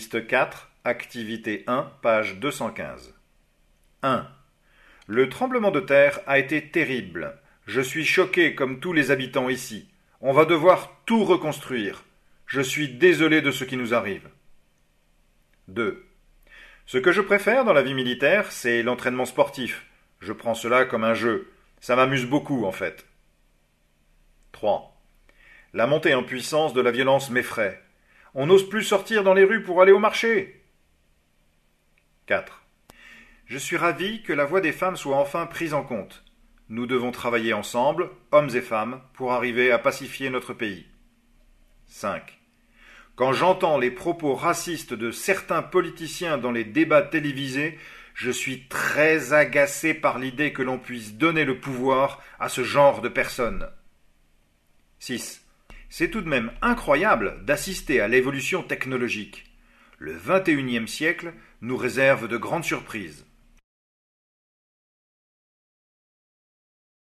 4, activité 1, page 215. 1. Le tremblement de terre a été terrible. Je suis choqué comme tous les habitants ici. On va devoir tout reconstruire. Je suis désolé de ce qui nous arrive. 2. Ce que je préfère dans la vie militaire, c'est l'entraînement sportif. Je prends cela comme un jeu. Ça m'amuse beaucoup, en fait. 3. La montée en puissance de la violence m'effraie. On n'ose plus sortir dans les rues pour aller au marché. 4. Je suis ravi que la voix des femmes soit enfin prise en compte. Nous devons travailler ensemble, hommes et femmes, pour arriver à pacifier notre pays. 5. Quand j'entends les propos racistes de certains politiciens dans les débats télévisés, je suis très agacé par l'idée que l'on puisse donner le pouvoir à ce genre de personnes. 6. C'est tout de même incroyable d'assister à l'évolution technologique. Le XXIe siècle nous réserve de grandes surprises.